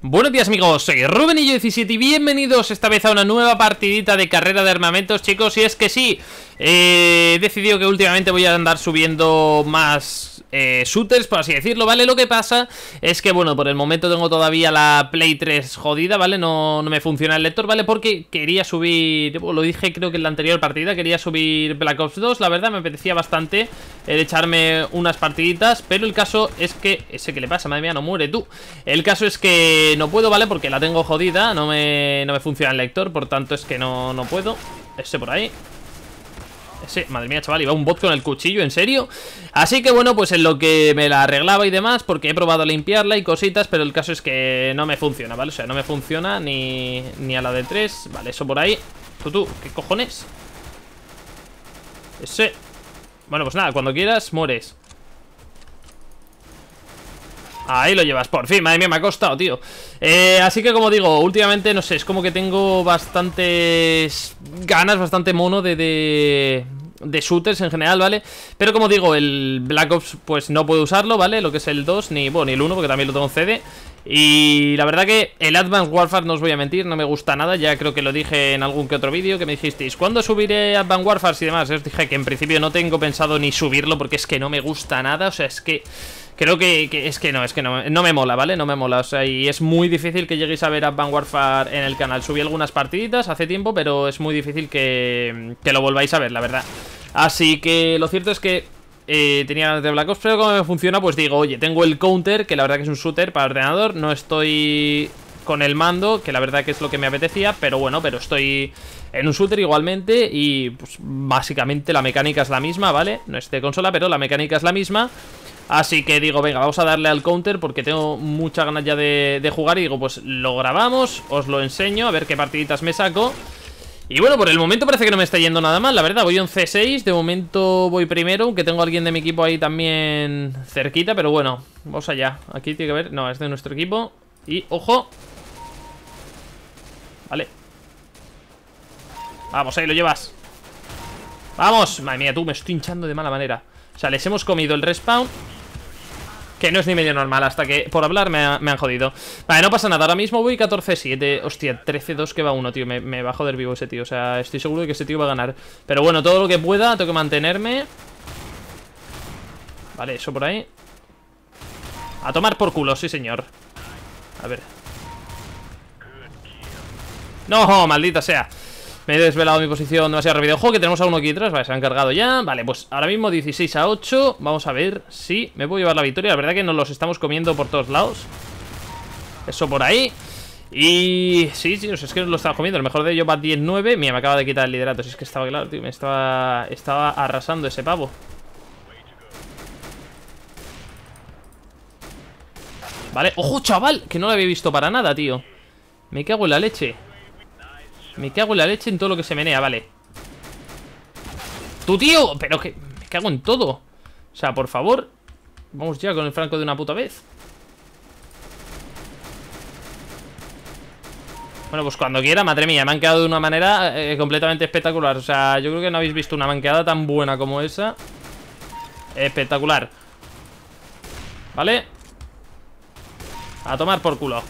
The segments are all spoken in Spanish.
Buenos días amigos, soy Rubén y yo 17 y bienvenidos esta vez a una nueva partidita de carrera de armamentos chicos Y es que sí, eh, he decidido que últimamente voy a andar subiendo más eh, shooters, por así decirlo, ¿vale? Lo que pasa es que, bueno, por el momento tengo todavía la Play 3 jodida, ¿vale? No, me funciona el lector, ¿vale? Porque quería subir, lo dije creo que en la anterior partida, quería subir Black Ops 2, la verdad me apetecía bastante el echarme unas partiditas, pero el caso es que, ese que le pasa, madre mía, no muere tú. El caso es que no puedo, ¿vale? Porque la tengo jodida, no me, no me funciona el lector, por tanto es que no, no puedo. Ese por ahí Sí, madre mía, chaval, iba un bot con el cuchillo, ¿en serio? Así que bueno, pues en lo que me la arreglaba y demás, porque he probado a limpiarla y cositas, pero el caso es que no me funciona, ¿vale? O sea, no me funciona ni, ni a la de tres, vale, eso por ahí. Tú, tú, ¿qué cojones? Ese. Bueno, pues nada, cuando quieras, mueres. Ahí lo llevas, por fin, madre mía, me ha costado, tío eh, Así que como digo, últimamente, no sé, es como que tengo bastantes ganas, bastante mono de, de, de shooters en general, ¿vale? Pero como digo, el Black Ops pues no puedo usarlo, ¿vale? Lo que es el 2, ni, bueno, ni el 1, porque también lo tengo en CD y la verdad que el Advanced Warfare, no os voy a mentir, no me gusta nada Ya creo que lo dije en algún que otro vídeo que me dijisteis ¿Cuándo subiré Advanced Warfare y demás? Os dije que en principio no tengo pensado ni subirlo porque es que no me gusta nada O sea, es que creo que, es que no, es que no, no, me mola, ¿vale? No me mola, o sea, y es muy difícil que lleguéis a ver Advanced Warfare en el canal Subí algunas partiditas hace tiempo, pero es muy difícil que, que lo volváis a ver, la verdad Así que lo cierto es que eh, tenía ganas de Black Ops, pero como me funciona, pues digo, oye, tengo el counter, que la verdad que es un shooter para ordenador, no estoy con el mando, que la verdad que es lo que me apetecía, pero bueno, pero estoy en un shooter igualmente y pues, básicamente la mecánica es la misma, ¿vale? No es de consola, pero la mecánica es la misma. Así que digo, venga, vamos a darle al counter porque tengo mucha ganas ya de, de jugar y digo, pues lo grabamos, os lo enseño, a ver qué partiditas me saco y bueno, por el momento parece que no me está yendo nada mal, la verdad. Voy en C6, de momento voy primero, aunque tengo a alguien de mi equipo ahí también cerquita, pero bueno, vamos allá. Aquí tiene que ver... No, es de nuestro equipo. Y, ojo. Vale. Vamos, ahí lo llevas. ¡Vamos! Madre mía, tú, me estoy hinchando de mala manera. O sea, les hemos comido el respawn que no es ni medio normal, hasta que por hablar me, han jodido. Vale, no pasa nada, ahora mismo voy 14-7. Hostia, 13-2 que va uno, tío. Me, me va a joder vivo ese tío. O sea, estoy seguro de que ese tío va a ganar. Pero bueno, todo lo que pueda, tengo que mantenerme. Vale, eso por ahí. A tomar por culo, sí señor. A ver. No, maldita sea. Me he desvelado mi posición demasiado rápido. Ojo, que tenemos a uno aquí detrás. Vale, se han cargado ya. Vale, pues ahora mismo 16 a 8. Vamos a ver si me puedo llevar la victoria. La verdad que nos los estamos comiendo por todos lados. Eso por ahí. Y sí, sí, es que nos lo estaba comiendo. El mejor de ellos va 19. Mira, me acaba de quitar el liderato. Si es que estaba claro, tío. Me estaba, estaba arrasando ese pavo. Vale, ojo, chaval, que no lo había visto para nada, tío. Me cago en la leche. Me cago en la leche en todo lo que se menea, vale ¡Tu tío! Pero que... Me cago en todo O sea, por favor Vamos ya con el franco de una puta vez Bueno, pues cuando quiera, madre mía, me han quedado de una manera eh, completamente espectacular. O sea, yo creo que no habéis visto una manqueada tan buena como esa. Espectacular. ¿Vale? A tomar por culo.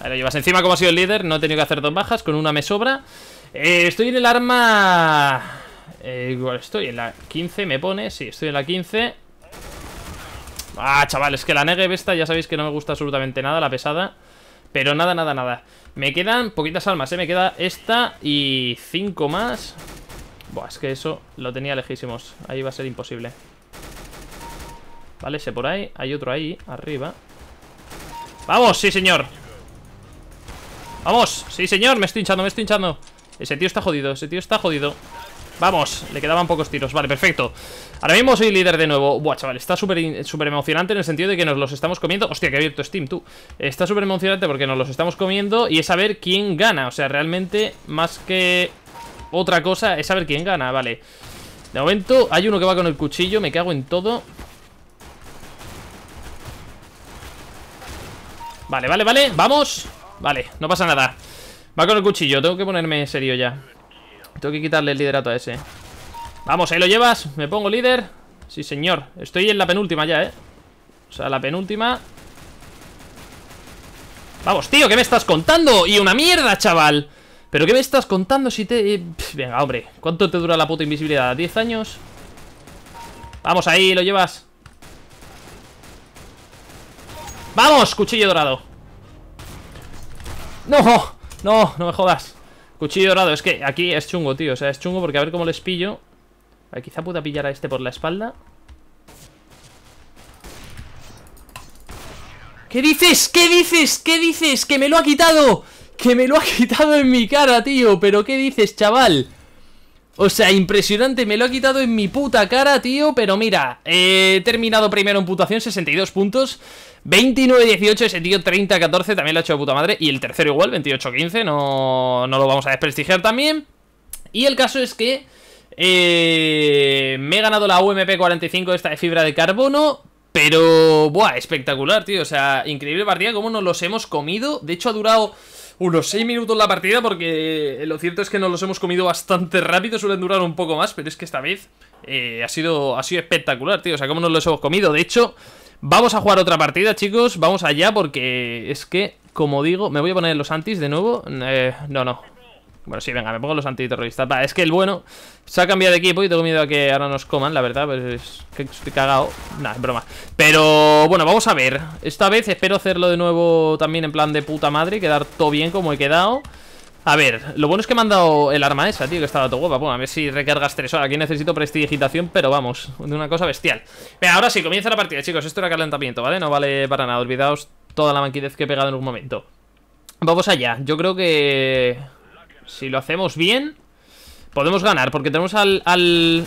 Ahí lo llevas. Encima, como ha sido el líder, no he tenido que hacer dos bajas. Con una me sobra. Eh, estoy en el arma... Eh, estoy en la 15, me pone. Sí, estoy en la 15. Ah, chaval, es que la Negev esta ya sabéis que no me gusta absolutamente nada, la pesada. Pero nada, nada, nada. Me quedan poquitas almas, ¿eh? Me queda esta y cinco más. Buah, es que eso lo tenía lejísimos. Ahí va a ser imposible. Vale, ese por ahí. Hay otro ahí, arriba. ¡Vamos! ¡Sí, señor! ¡Vamos! ¡Sí, señor! Me estoy hinchando, me estoy hinchando Ese tío está jodido, ese tío está jodido Vamos, le quedaban pocos tiros, vale, perfecto Ahora mismo soy líder de nuevo Buah, chaval, está súper emocionante en el sentido de que nos los estamos comiendo Hostia, que abierto Steam, tú Está súper emocionante porque nos los estamos comiendo Y es saber quién gana, o sea, realmente Más que otra cosa Es saber quién gana, vale De momento hay uno que va con el cuchillo Me cago en todo Vale, vale, vale, vamos Vale, no pasa nada Va con el cuchillo, tengo que ponerme serio ya Tengo que quitarle el liderato a ese Vamos, ahí lo llevas Me pongo líder Sí, señor Estoy en la penúltima ya, eh O sea, la penúltima Vamos, tío, ¿qué me estás contando? Y una mierda, chaval ¿Pero qué me estás contando si te...? Eh, venga, hombre ¿Cuánto te dura la puta invisibilidad? ¿10 años? Vamos, ahí lo llevas ¡Vamos, cuchillo dorado! ¡No! ¡No! ¡No me jodas! Cuchillo dorado, es que aquí es chungo, tío O sea, es chungo porque a ver cómo les pillo quizá pueda pillar a este por la espalda ¿Qué dices? ¿Qué dices? ¿Qué dices? ¡Que me lo ha quitado! ¡Que me lo ha quitado en mi cara, tío! ¿Pero qué dices, chaval? O sea, impresionante, me lo ha quitado en mi puta cara, tío Pero mira, eh, he terminado primero en puntuación, 62 puntos 29-18, ese tío 30-14 También lo ha hecho de puta madre, y el tercero igual 28-15, no, lo vamos a desprestigiar También, y el caso es que eh, Me he ganado la UMP 45 Esta de fibra de carbono pero, buah, espectacular, tío. O sea, increíble partida, como nos los hemos comido. De hecho, ha durado unos 6 minutos la partida porque eh, lo cierto es que nos los hemos comido bastante rápido, suelen durar un poco más, pero es que esta vez eh, ha, sido, ha sido espectacular, tío, o sea, cómo nos los hemos comido. De hecho, vamos a jugar otra partida, chicos, vamos allá porque es que, como digo, me voy a poner los antis de nuevo. Eh, no, no, bueno, sí, venga, me pongo los antiterroristas. es que el bueno se ha cambiado de equipo y tengo miedo a que ahora nos coman, la verdad. Pues que estoy cagado. Nada, es broma. Pero bueno, vamos a ver. Esta vez espero hacerlo de nuevo también en plan de puta madre. Quedar todo bien como he quedado. A ver, lo bueno es que me han dado el arma esa, tío, que estaba todo guapa. Bueno, a ver si recargas tres horas. Aquí necesito prestidigitación, pero vamos, de una cosa bestial. Venga, ahora sí, comienza la partida, chicos. Esto era calentamiento, ¿vale? No vale para nada. Olvidaos toda la manquidez que he pegado en un momento. Vamos allá. Yo creo que si lo hacemos bien Podemos ganar, porque tenemos al, al,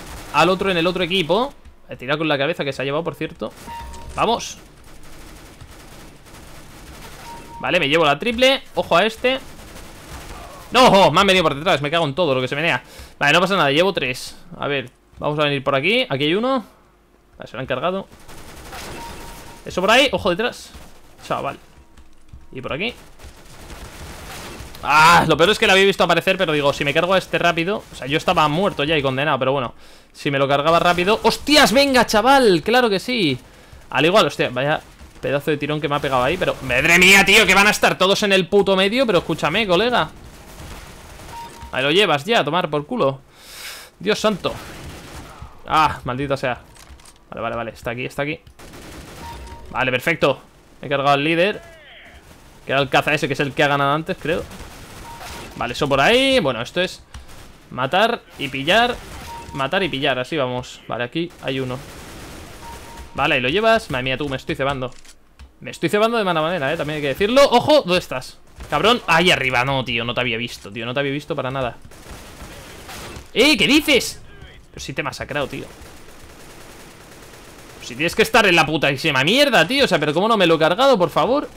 otro en el otro equipo He eh, tirado con la cabeza que se ha llevado, por cierto Vamos Vale, me llevo la triple Ojo a este ¡No! Me han venido por detrás, me cago en todo lo que se menea Vale, no pasa nada, llevo tres A ver, vamos a venir por aquí Aquí hay uno Vale, se lo han cargado Eso por ahí, ojo detrás Chaval Y por aquí Ah, lo peor es que la había visto aparecer Pero digo, si me cargo a este rápido O sea, yo estaba muerto ya y condenado, pero bueno Si me lo cargaba rápido ¡Hostias, venga, chaval! ¡Claro que sí! Al igual, hostia, vaya pedazo de tirón que me ha pegado ahí Pero, madre mía, tío, que van a estar todos en el puto medio Pero escúchame, colega Ahí lo llevas ya, a tomar por culo Dios santo Ah, maldita sea Vale, vale, vale, está aquí, está aquí Vale, perfecto He cargado al líder Que era el caza ese, que es el que ha ganado antes, creo Vale, eso por ahí. Bueno, esto es matar y pillar. Matar y pillar, así vamos. Vale, aquí hay uno. Vale, y lo llevas. Madre mía, tú, me estoy cebando. Me estoy cebando de mala manera, eh, también hay que decirlo. ¡Ojo! ¿Dónde estás? Cabrón, ahí arriba. No, tío, no te había visto, tío. No te había visto para nada. ¡Eh! ¿Qué dices? Pero si te he masacrado, tío. Si tienes que estar en la putísima mierda, tío O sea, pero cómo no me lo he cargado, por favor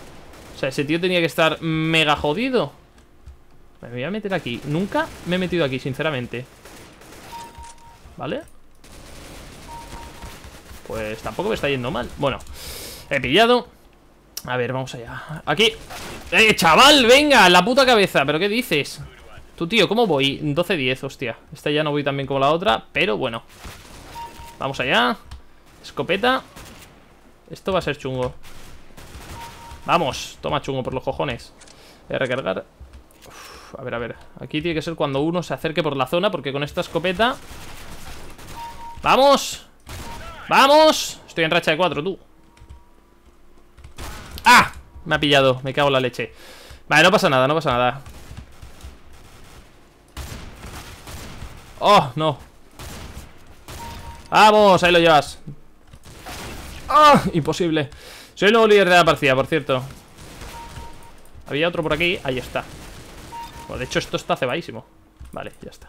O sea, ese tío tenía que estar mega jodido me voy a meter aquí. Nunca me he metido aquí, sinceramente. ¿Vale? Pues tampoco me está yendo mal. Bueno, he pillado. A ver, vamos allá. Aquí. ¡Eh, chaval! ¡Venga! ¡La puta cabeza! ¿Pero qué dices? Tú, tío, ¿cómo voy? 12-10, hostia. Esta ya no voy tan bien como la otra, pero bueno. Vamos allá. Escopeta. Esto va a ser chungo. Vamos, toma chungo por los cojones. Voy a recargar a ver, a ver. Aquí tiene que ser cuando uno se acerque por la zona, porque con esta escopeta... ¡Vamos! ¡Vamos! Estoy en racha de cuatro, tú. ¡Ah! Me ha pillado, me cago en la leche. Vale, no pasa nada, no pasa nada. ¡Oh, no! ¡Vamos! Ahí lo llevas. ¡Ah! Imposible. Soy el nuevo líder de la partida, por cierto. Había otro por aquí. Ahí está de hecho esto está cebadísimo Vale, ya está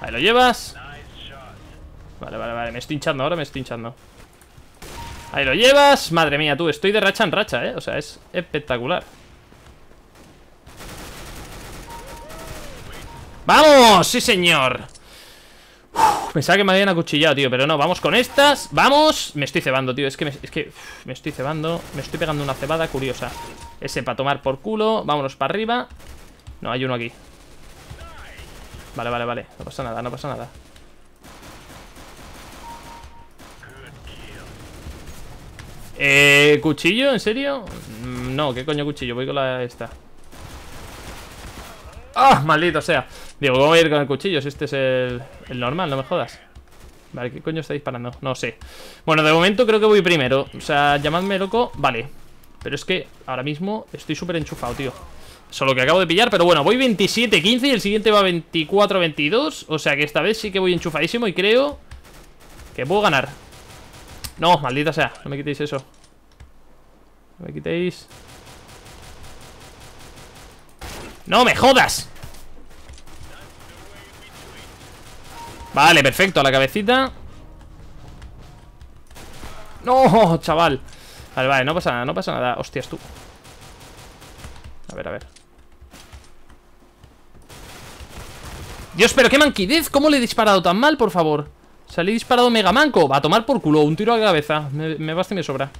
Ahí lo llevas Vale, vale, vale, me estoy hinchando ahora, me estoy hinchando Ahí lo llevas Madre mía, tú, estoy de racha en racha, eh O sea, es espectacular ¡Vamos! ¡Sí, señor! pensaba que me habían acuchillado, tío Pero no, vamos con estas ¡Vamos! Me estoy cebando, tío Es que es que, me estoy cebando Me estoy pegando una cebada curiosa ese para tomar por culo. Vámonos para arriba. No, hay uno aquí. Vale, vale, vale. No pasa nada, no pasa nada. Eh, ¿Cuchillo? ¿En serio? Mm, no, ¿qué coño cuchillo? Voy con la esta. ¡Ah! maldito sea! Digo, voy a ir con el cuchillo si este es el, el normal, no me jodas. Vale, ¿qué coño está disparando? No sé. Bueno, de momento creo que voy primero. O sea, llamadme loco. Vale. Pero es que ahora mismo estoy súper enchufado, tío Solo que acabo de pillar, pero bueno, voy 27-15 y el siguiente va 24-22 O sea que esta vez sí que voy enchufadísimo y creo que puedo ganar No, maldita sea, no me quitéis eso No me quitéis ¡No me jodas! Vale, perfecto, a la cabecita No, chaval Vale, vale, no pasa nada, no pasa nada. Hostias, tú. A ver, a ver. Dios, pero qué manquidez. ¿Cómo le he disparado tan mal, por favor? Salí disparado mega manco. Va a tomar por culo. Un tiro a la cabeza. Me, me basta y me sobra.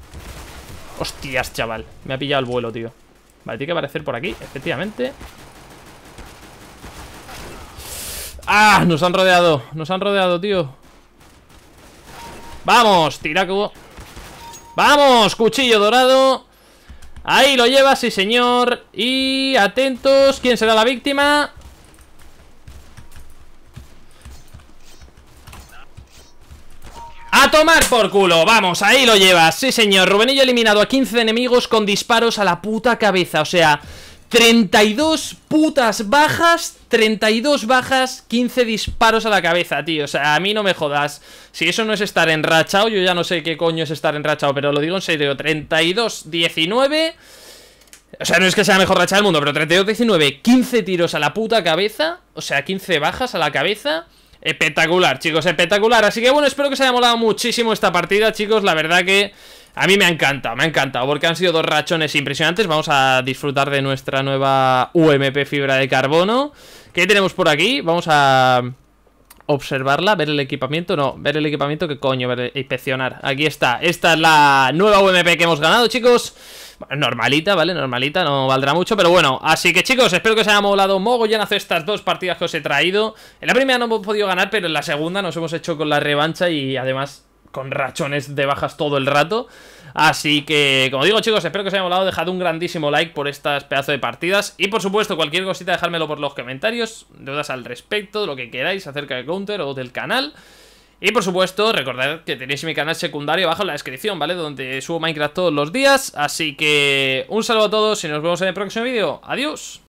Hostias, chaval. Me ha pillado el vuelo, tío. Vale, tiene que aparecer por aquí, efectivamente. ¡Ah! Nos han rodeado. Nos han rodeado, tío. ¡Vamos! Tira que Vamos, cuchillo dorado Ahí lo lleva, sí señor Y atentos, ¿quién será la víctima? ¡A tomar por culo! Vamos, ahí lo llevas Sí señor, Rubenillo eliminado a 15 enemigos con disparos a la puta cabeza O sea, 32 putas bajas, 32 bajas, 15 disparos a la cabeza, tío. O sea, a mí no me jodas. Si eso no es estar enrachado, yo ya no sé qué coño es estar enrachado, pero lo digo en serio. 32, 19... O sea, no es que sea la mejor racha del mundo, pero 32, 19, 15 tiros a la puta cabeza. O sea, 15 bajas a la cabeza. Espectacular, chicos, espectacular. Así que bueno, espero que os haya molado muchísimo esta partida, chicos. La verdad que... A mí me encanta, me ha encantado, porque han sido dos rachones impresionantes. Vamos a disfrutar de nuestra nueva UMP fibra de carbono. ¿Qué tenemos por aquí? Vamos a observarla, ver el equipamiento, no, ver el equipamiento, que coño, ver, inspeccionar. Aquí está, esta es la nueva UMP que hemos ganado, chicos. Normalita, ¿vale? Normalita, no valdrá mucho, pero bueno. Así que chicos, espero que os haya molado ya hacer estas dos partidas que os he traído. En la primera no hemos podido ganar, pero en la segunda nos hemos hecho con la revancha y además con rachones de bajas todo el rato. Así que, como digo chicos, espero que os haya molado, dejad un grandísimo like por estas pedazos de partidas y por supuesto cualquier cosita dejármelo por los comentarios, dudas al respecto, lo que queráis acerca de Counter o del canal. Y por supuesto, recordad que tenéis mi canal secundario abajo en la descripción, ¿vale? Donde subo Minecraft todos los días, así que un saludo a todos y nos vemos en el próximo vídeo. ¡Adiós!